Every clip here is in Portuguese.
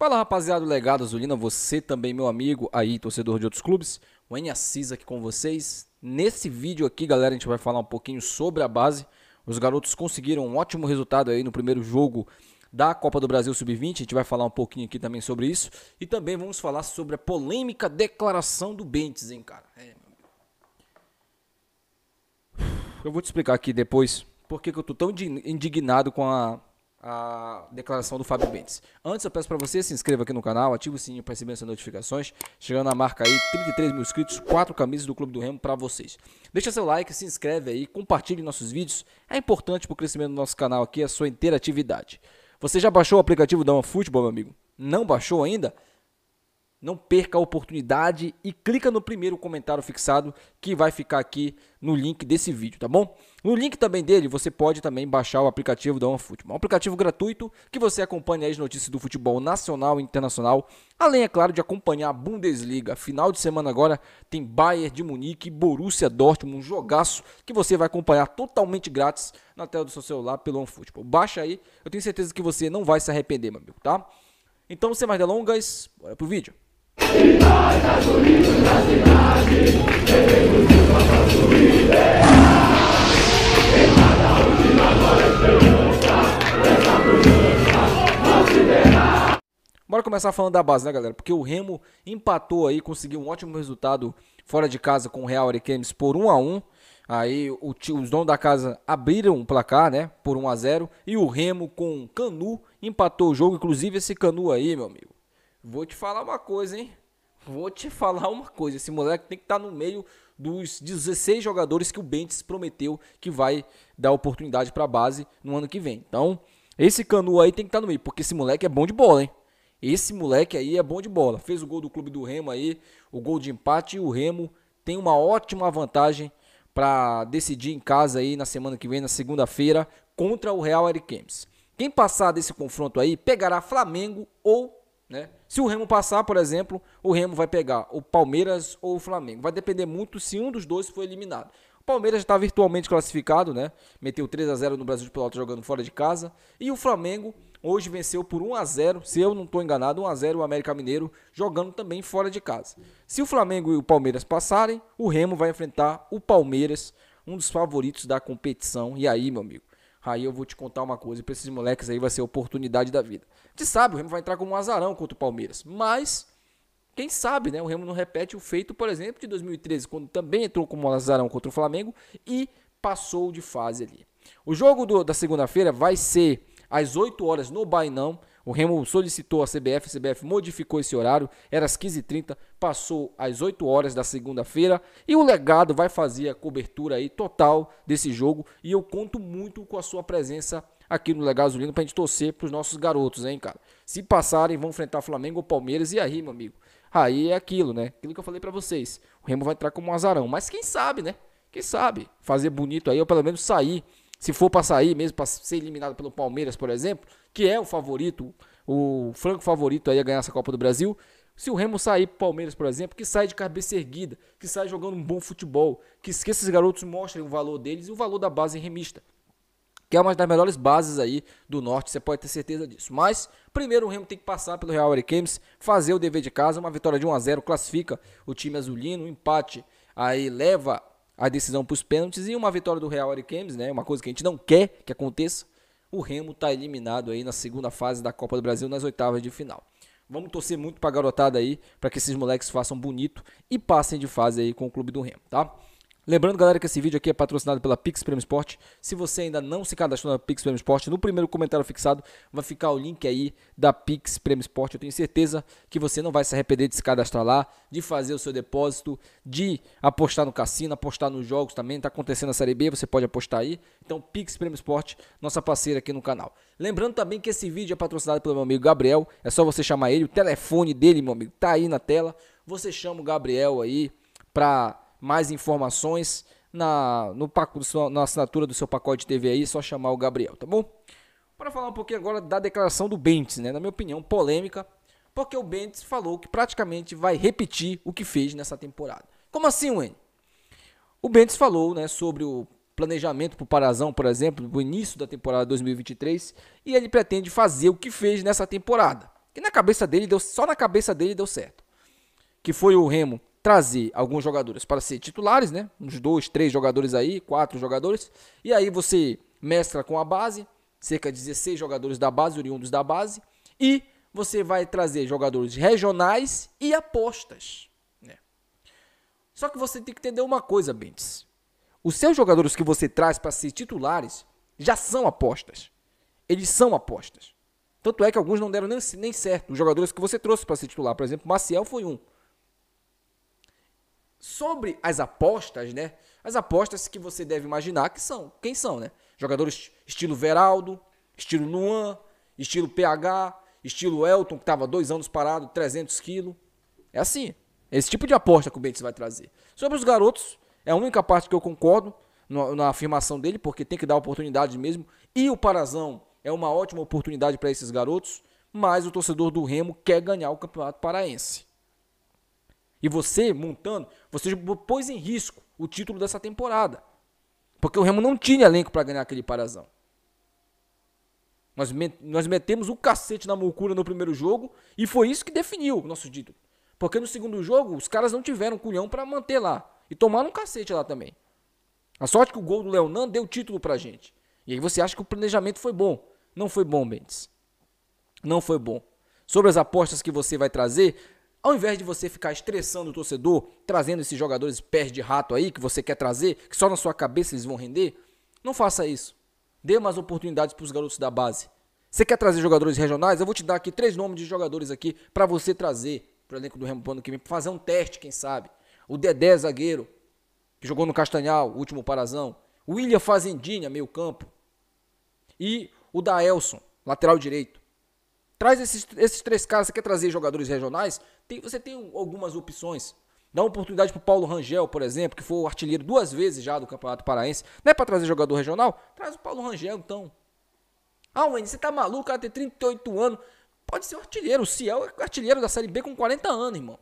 Fala rapaziada do Legado Azulina, você também meu amigo aí, torcedor de outros clubes, o N Assis aqui com vocês. Nesse vídeo aqui galera, a gente vai falar um pouquinho sobre a base. Os garotos conseguiram um ótimo resultado aí no primeiro jogo da Copa do Brasil Sub-20, a gente vai falar um pouquinho aqui também sobre isso. E também vamos falar sobre a polêmica declaração do Bentes, hein cara. É, eu vou te explicar aqui depois porque que eu tô tão indignado com a a declaração do Fábio Bentes. Antes, eu peço para você se inscreva aqui no canal, ative o sininho para receber as notificações. Chegando à marca aí, 33 mil inscritos, quatro camisas do Clube do Remo para vocês. Deixa seu like, se inscreve aí, compartilhe nossos vídeos. É importante para o crescimento do nosso canal aqui, a sua interatividade. Você já baixou o aplicativo da OneFootball, meu amigo? Não baixou ainda? Não perca a oportunidade e clica no primeiro comentário fixado que vai ficar aqui no link desse vídeo, tá bom? No link também dele, você pode também baixar o aplicativo da OneFootball, um aplicativo gratuito que você acompanha as notícias do futebol nacional e internacional, além, é claro, de acompanhar a Bundesliga. Final de semana agora tem Bayern de Munique Borussia Dortmund, um jogaço que você vai acompanhar totalmente grátis na tela do seu celular pelo OneFootball. Baixa aí, eu tenho certeza que você não vai se arrepender, meu amigo, tá? Então, sem mais delongas, bora pro vídeo. Bora começar falando da base, né, galera? Porque o Remo empatou aí, conseguiu um ótimo resultado fora de casa com o Real Ariquemes por 1 a 1 Aí o, os donos da casa abriram o placar, né? Por 1 a 0 E o Remo com Canu empatou o jogo. Inclusive esse Canu aí, meu amigo. Vou te falar uma coisa, hein? Vou te falar uma coisa, esse moleque tem que estar tá no meio dos 16 jogadores que o Bentes prometeu que vai dar oportunidade para a base no ano que vem. Então, esse Canu aí tem que estar tá no meio, porque esse moleque é bom de bola, hein? Esse moleque aí é bom de bola. Fez o gol do clube do Remo aí, o gol de empate e o Remo tem uma ótima vantagem para decidir em casa aí na semana que vem, na segunda-feira, contra o Real Ariquemes. Quem passar desse confronto aí pegará Flamengo ou, né, se o Remo passar, por exemplo, o Remo vai pegar o Palmeiras ou o Flamengo. Vai depender muito se um dos dois for eliminado. O Palmeiras está virtualmente classificado, né? Meteu 3 a 0 no Brasil de Pelotas jogando fora de casa. E o Flamengo hoje venceu por 1 a 0, se eu não estou enganado, 1 a 0 o América Mineiro jogando também fora de casa. Se o Flamengo e o Palmeiras passarem, o Remo vai enfrentar o Palmeiras, um dos favoritos da competição. E aí, meu amigo, Aí eu vou te contar uma coisa, para esses moleques aí vai ser a oportunidade da vida. A gente sabe, o Remo vai entrar como um azarão contra o Palmeiras, mas quem sabe, né? O Remo não repete o feito, por exemplo, de 2013, quando também entrou como um azarão contra o Flamengo e passou de fase ali. O jogo do, da segunda-feira vai ser às 8 horas no Bainão. O Remo solicitou a CBF, a CBF modificou esse horário, era às 15h30, passou às 8 horas da segunda-feira e o legado vai fazer a cobertura aí total desse jogo e eu conto muito com a sua presença aqui no Legado para a gente torcer para os nossos garotos, hein, cara. Se passarem, vão enfrentar Flamengo ou Palmeiras e aí, meu amigo. Aí é aquilo, né? Aquilo que eu falei para vocês. O Remo vai entrar como um azarão, mas quem sabe, né? Quem sabe fazer bonito aí ou pelo menos sair se for para sair mesmo, para ser eliminado pelo Palmeiras, por exemplo, que é o favorito, o franco favorito aí a ganhar essa Copa do Brasil, se o Remo sair pro Palmeiras, por exemplo, que sai de cabeça erguida, que sai jogando um bom futebol, que, que esses garotos mostrem o valor deles e o valor da base remista. Que é uma das melhores bases aí do norte, você pode ter certeza disso. Mas, primeiro o Remo tem que passar pelo Real Ariquemes, fazer o dever de casa, uma vitória de 1 a 0 classifica o time azulino, um empate aí leva a decisão para os pênaltis e uma vitória do Real Ariquemes, né? Uma coisa que a gente não quer que aconteça. O Remo está eliminado aí na segunda fase da Copa do Brasil, nas oitavas de final. Vamos torcer muito para a garotada aí, para que esses moleques façam bonito e passem de fase aí com o clube do Remo, tá? Lembrando, galera, que esse vídeo aqui é patrocinado pela Pix Premium Sport. Se você ainda não se cadastrou na Pix Premium Sport, no primeiro comentário fixado vai ficar o link aí da Pix Premium Sport. Eu tenho certeza que você não vai se arrepender de se cadastrar lá, de fazer o seu depósito, de apostar no cassino, apostar nos jogos também. Está acontecendo a Série B, você pode apostar aí. Então, Pix Premium Sport, nossa parceira aqui no canal. Lembrando também que esse vídeo é patrocinado pelo meu amigo Gabriel. É só você chamar ele, o telefone dele, meu amigo, tá aí na tela. Você chama o Gabriel aí para mais informações na, no, na assinatura do seu pacote de TV aí, é só chamar o Gabriel, tá bom? Para falar um pouquinho agora da declaração do Bentes, né? Na minha opinião, polêmica, porque o Bentes falou que praticamente vai repetir o que fez nessa temporada. Como assim, Wayne? O Bentes falou, né, sobre o planejamento para o Parazão, por exemplo, no início da temporada 2023, e ele pretende fazer o que fez nessa temporada. Que na cabeça dele deu, só na cabeça dele deu certo. Que foi o Remo trazer alguns jogadores para ser titulares, né? Uns dois, três jogadores aí, quatro jogadores. E aí você mescla com a base, cerca de 16 jogadores da base, oriundos da base. E você vai trazer jogadores regionais e apostas. Né? Só que você tem que entender uma coisa, Bentes. Os seus jogadores que você traz para ser titulares já são apostas. Eles são apostas. Tanto é que alguns não deram nem, nem certo. Os jogadores que você trouxe para ser titular, por exemplo, Maciel foi um. Sobre as apostas, né? As apostas que você deve imaginar que são, quem são, né? Jogadores estilo Veraldo, estilo Luan, estilo PH, estilo Elton, que estava dois anos parado, 300 quilos. É assim. Esse tipo de aposta que o Benítez vai trazer. Sobre os garotos, é a única parte que eu concordo na, na afirmação dele, porque tem que dar oportunidade mesmo. E o Parazão é uma ótima oportunidade para esses garotos, mas o torcedor do Remo quer ganhar o Campeonato Paraense. E você montando, você pôs em risco o título dessa temporada. Porque o Remo não tinha elenco para ganhar aquele parazão. Nós, nós metemos o cacete na moucura no primeiro jogo e foi isso que definiu o nosso título. Porque no segundo jogo os caras não tiveram culhão para manter lá. E tomaram um cacete lá também. A sorte que o gol do Leonan deu título pra gente. E aí você acha que o planejamento foi bom. Não foi bom, Mendes. Não foi bom. Sobre as apostas que você vai trazer, ao invés de você ficar estressando o torcedor, trazendo esses jogadores pés de rato aí que você quer trazer, que só na sua cabeça eles vão render, não faça isso. Dê mais oportunidades para os garotos da base. Você quer trazer jogadores regionais? Eu vou te dar aqui três nomes de jogadores aqui para você trazer para o elenco do Remo Pano que vem, fazer um teste, quem sabe. O Dedé, zagueiro, que jogou no Castanhal, último parazão. O William Fazendinha, meio campo. E o Daelson, lateral direito. Traz esses, esses três caras. Você quer trazer jogadores regionais? Tem, você tem algumas opções. Dá uma oportunidade para o Paulo Rangel, por exemplo, que foi o artilheiro duas vezes já do Campeonato Paraense. Não é para trazer jogador regional? Traz o Paulo Rangel, então. Ah, Wendy, você tá maluco? O cara tem 38 anos. Pode ser o artilheiro. O Ciel é artilheiro da Série B com 40 anos, irmão.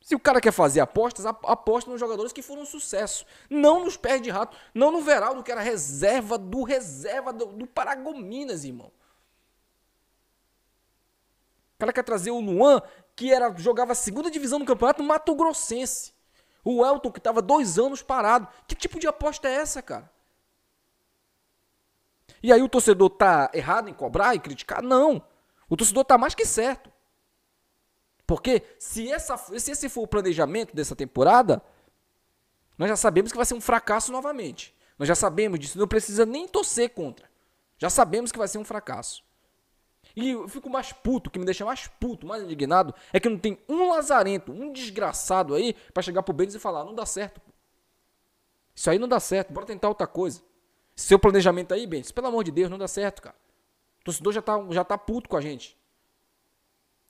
Se o cara quer fazer apostas, aposta nos jogadores que foram um sucesso. Não nos perde rato. Não no Veraldo, que era reserva do reserva do, do Paragominas, irmão. O cara quer trazer o Luan, que era jogava a segunda divisão do campeonato Mato Grossense. O Elton, que estava dois anos parado. Que tipo de aposta é essa, cara? E aí o torcedor tá errado em cobrar e criticar? Não. O torcedor tá mais que certo. Porque se, essa, se esse for o planejamento dessa temporada, nós já sabemos que vai ser um fracasso novamente. Nós já sabemos disso, não precisa nem torcer contra. Já sabemos que vai ser um fracasso. E eu fico mais puto, que me deixa mais puto, mais indignado, é que não tem um lazarento, um desgraçado aí, para chegar pro Benz e falar, não dá certo. Isso aí não dá certo, bora tentar outra coisa. Seu planejamento aí, Benz, pelo amor de Deus, não dá certo, cara. O torcedor já tá, já tá puto com a gente.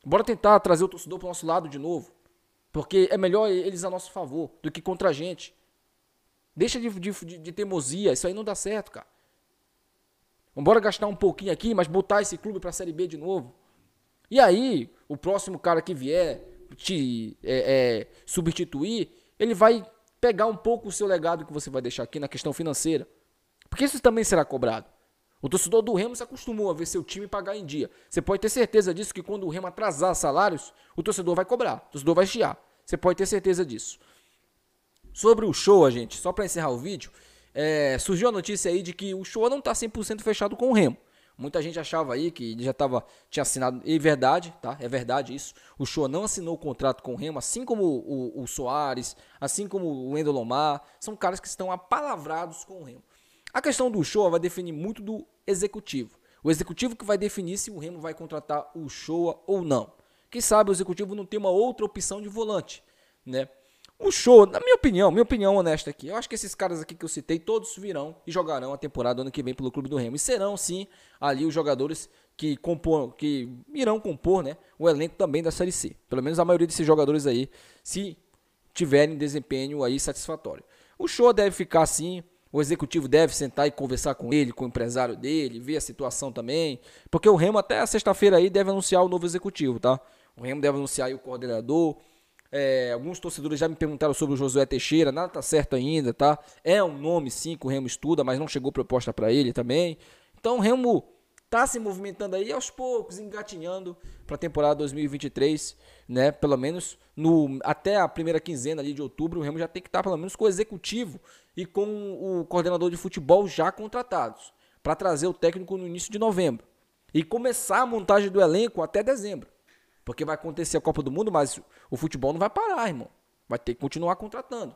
Bora tentar trazer o torcedor pro nosso lado de novo. Porque é melhor eles a nosso favor do que contra a gente. Deixa de, de, de teimosia, isso aí não dá certo, cara. Vambora gastar um pouquinho aqui, mas botar esse clube para a Série B de novo. E aí, o próximo cara que vier te é, é, substituir, ele vai pegar um pouco o seu legado que você vai deixar aqui na questão financeira. Porque isso também será cobrado. O torcedor do Remo se acostumou a ver seu time pagar em dia. Você pode ter certeza disso que quando o Remo atrasar salários, o torcedor vai cobrar, o torcedor vai chiar. Você pode ter certeza disso. Sobre o show, gente, só para encerrar o vídeo, é, surgiu a notícia aí de que o Showa não está 100% fechado com o Remo. Muita gente achava aí que ele já tava, tinha assinado. É verdade, tá? É verdade isso. O Show não assinou o contrato com o Remo, assim como o, o Soares, assim como o Wendel Lomar. São caras que estão apalavrados com o Remo. A questão do Show vai definir muito do executivo. O executivo que vai definir se o Remo vai contratar o Show ou não. Quem sabe o executivo não tem uma outra opção de volante, né? um show, na minha opinião, minha opinião honesta aqui. Eu acho que esses caras aqui que eu citei, todos virão e jogarão a temporada ano que vem pelo Clube do Remo. E serão, sim, ali os jogadores que compor, que irão compor né, o elenco também da Série C. Pelo menos a maioria desses jogadores aí, se tiverem desempenho aí satisfatório. O show deve ficar assim. O executivo deve sentar e conversar com ele, com o empresário dele, ver a situação também. Porque o Remo até sexta-feira aí deve anunciar o novo executivo, tá? O Remo deve anunciar o coordenador, é, alguns torcedores já me perguntaram sobre o Josué Teixeira, nada tá certo ainda, tá? É um nome sim que o Remo estuda, mas não chegou proposta para ele também. Então o Remo tá se movimentando aí aos poucos, engatinhando para a temporada 2023, né? Pelo menos no até a primeira quinzena ali de outubro, o Remo já tem que estar tá pelo menos com o executivo e com o coordenador de futebol já contratados, para trazer o técnico no início de novembro e começar a montagem do elenco até dezembro. Porque vai acontecer a Copa do Mundo, mas o futebol não vai parar, irmão. Vai ter que continuar contratando.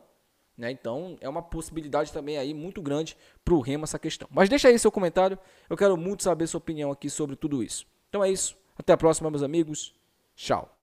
Né? Então é uma possibilidade também aí muito grande para o Remo essa questão. Mas deixa aí seu comentário, eu quero muito saber sua opinião aqui sobre tudo isso. Então é isso, até a próxima, meus amigos. Tchau.